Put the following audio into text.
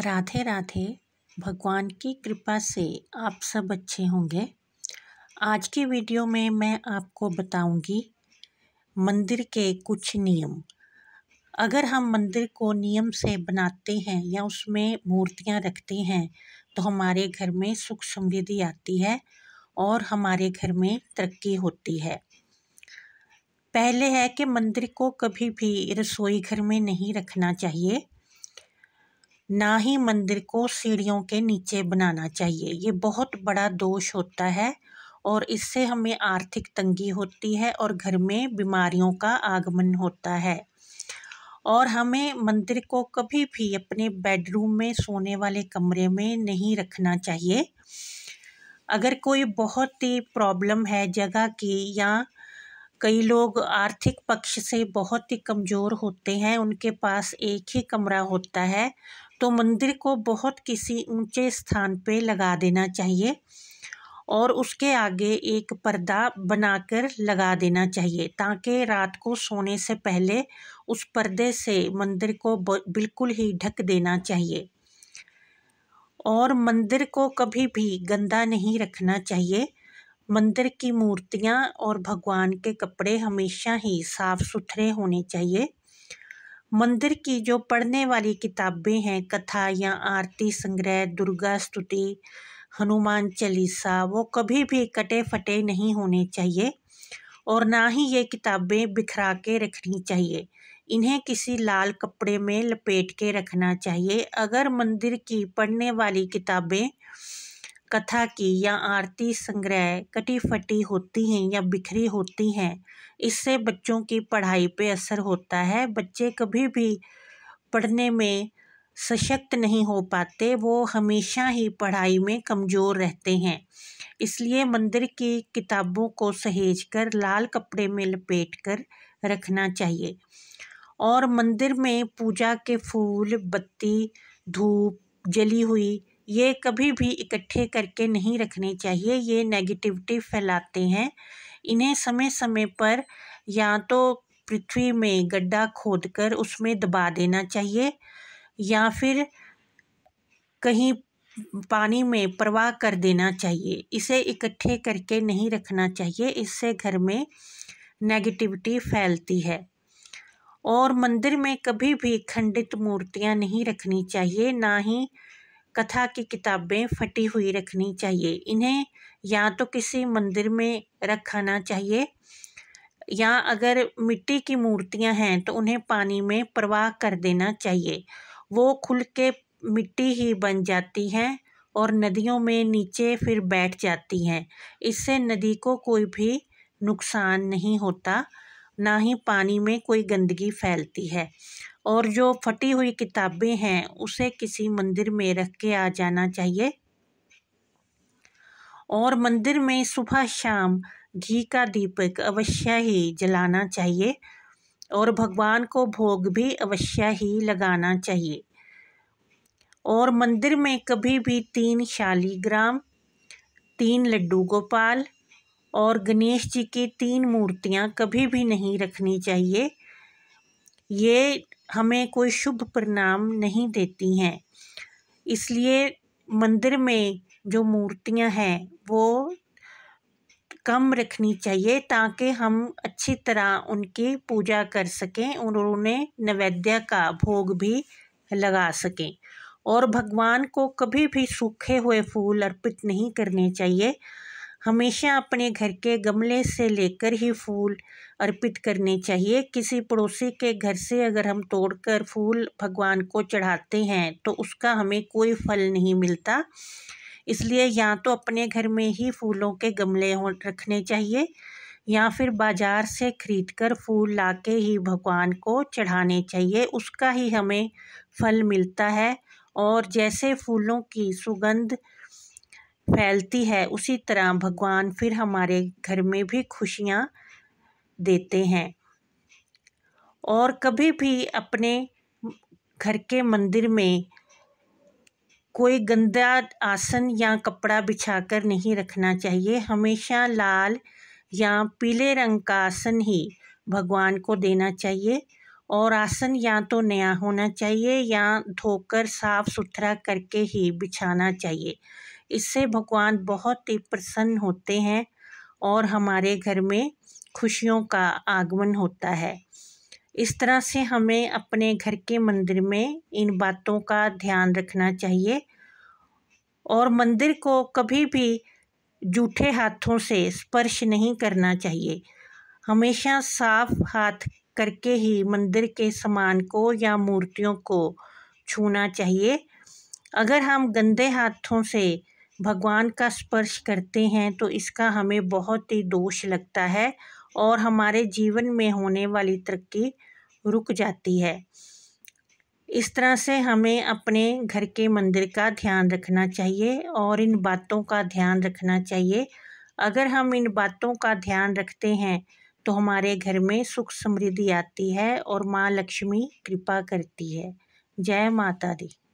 राधे राधे भगवान की कृपा से आप सब अच्छे होंगे आज की वीडियो में मैं आपको बताऊंगी मंदिर के कुछ नियम अगर हम मंदिर को नियम से बनाते हैं या उसमें मूर्तियां रखते हैं तो हमारे घर में सुख समृद्धि आती है और हमारे घर में तरक्की होती है पहले है कि मंदिर को कभी भी रसोई घर में नहीं रखना चाहिए ना ही मंदिर को सीढ़ियों के नीचे बनाना चाहिए ये बहुत बड़ा दोष होता है और इससे हमें आर्थिक तंगी होती है और घर में बीमारियों का आगमन होता है और हमें मंदिर को कभी भी अपने बेडरूम में सोने वाले कमरे में नहीं रखना चाहिए अगर कोई बहुत ही प्रॉब्लम है जगह की या कई लोग आर्थिक पक्ष से बहुत ही कमज़ोर होते हैं उनके पास एक ही कमरा होता है तो मंदिर को बहुत किसी ऊंचे स्थान पे लगा देना चाहिए और उसके आगे एक पर्दा बनाकर लगा देना चाहिए ताकि रात को सोने से पहले उस पर्दे से मंदिर को बिल्कुल ही ढक देना चाहिए और मंदिर को कभी भी गंदा नहीं रखना चाहिए मंदिर की मूर्तियाँ और भगवान के कपड़े हमेशा ही साफ़ सुथरे होने चाहिए मंदिर की जो पढ़ने वाली किताबें हैं कथा या आरती संग्रह दुर्गा स्तुति हनुमान चालीसा वो कभी भी कटे फटे नहीं होने चाहिए और ना ही ये किताबें बिखरा के रखनी चाहिए इन्हें किसी लाल कपड़े में लपेट के रखना चाहिए अगर मंदिर की पढ़ने वाली किताबें कथा की या आरती संग्रह कटी फटी होती हैं या बिखरी होती हैं इससे बच्चों की पढ़ाई पे असर होता है बच्चे कभी भी पढ़ने में सशक्त नहीं हो पाते वो हमेशा ही पढ़ाई में कमज़ोर रहते हैं इसलिए मंदिर की किताबों को सहेज कर लाल कपड़े में लपेट कर रखना चाहिए और मंदिर में पूजा के फूल बत्ती धूप जली हुई ये कभी भी इकट्ठे करके नहीं रखने चाहिए ये नेगेटिविटी फैलाते हैं इन्हें समय समय पर या तो पृथ्वी में गड्ढा खोदकर उसमें दबा देना चाहिए या फिर कहीं पानी में प्रवाह कर देना चाहिए इसे इकट्ठे करके नहीं रखना चाहिए इससे घर में नेगेटिविटी फैलती है और मंदिर में कभी भी खंडित मूर्तियां नहीं रखनी चाहिए ना ही कथा की किताबें फटी हुई रखनी चाहिए इन्हें या तो किसी मंदिर में रखाना चाहिए या अगर मिट्टी की मूर्तियां हैं तो उन्हें पानी में प्रवाह कर देना चाहिए वो खुल के मिट्टी ही बन जाती हैं और नदियों में नीचे फिर बैठ जाती हैं इससे नदी को कोई भी नुकसान नहीं होता ना ही पानी में कोई गंदगी फैलती है और जो फटी हुई किताबें हैं उसे किसी मंदिर में रख के आ जाना चाहिए और मंदिर में सुबह शाम घी का दीपक अवश्य ही जलाना चाहिए और भगवान को भोग भी अवश्य ही लगाना चाहिए और मंदिर में कभी भी तीन शालीग्राम तीन लड्डू गोपाल और गणेश जी की तीन मूर्तियां कभी भी नहीं रखनी चाहिए ये हमें कोई शुभ परिणाम नहीं देती हैं इसलिए मंदिर में जो मूर्तियां हैं वो कम रखनी चाहिए ताकि हम अच्छी तरह उनकी पूजा कर सकें और उन्हें नैवेद्य का भोग भी लगा सकें और भगवान को कभी भी सूखे हुए फूल अर्पित नहीं करने चाहिए हमेशा अपने घर के गमले से लेकर ही फूल अर्पित करने चाहिए किसी पड़ोसी के घर से अगर हम तोड़कर फूल भगवान को चढ़ाते हैं तो उसका हमें कोई फल नहीं मिलता इसलिए या तो अपने घर में ही फूलों के गमले हो रखने चाहिए या फिर बाज़ार से खरीद कर फूल ला के ही भगवान को चढ़ाने चाहिए उसका ही हमें फल मिलता है और जैसे फूलों की सुगंध फैलती है उसी तरह भगवान फिर हमारे घर में भी खुशियाँ देते हैं और कभी भी अपने घर के मंदिर में कोई गंदा आसन या कपड़ा बिछाकर नहीं रखना चाहिए हमेशा लाल या पीले रंग का आसन ही भगवान को देना चाहिए और आसन या तो नया होना चाहिए या धोकर साफ सुथरा करके ही बिछाना चाहिए इससे भगवान बहुत ही प्रसन्न होते हैं और हमारे घर में खुशियों का आगमन होता है इस तरह से हमें अपने घर के मंदिर में इन बातों का ध्यान रखना चाहिए और मंदिर को कभी भी जूठे हाथों से स्पर्श नहीं करना चाहिए हमेशा साफ हाथ करके ही मंदिर के सामान को या मूर्तियों को छूना चाहिए अगर हम गंदे हाथों से भगवान का स्पर्श करते हैं तो इसका हमें बहुत ही दोष लगता है और हमारे जीवन में होने वाली तरक्की रुक जाती है इस तरह से हमें अपने घर के मंदिर का ध्यान रखना चाहिए और इन बातों का ध्यान रखना चाहिए अगर हम इन बातों का ध्यान रखते हैं तो हमारे घर में सुख समृद्धि आती है और माँ लक्ष्मी कृपा करती है जय माता दी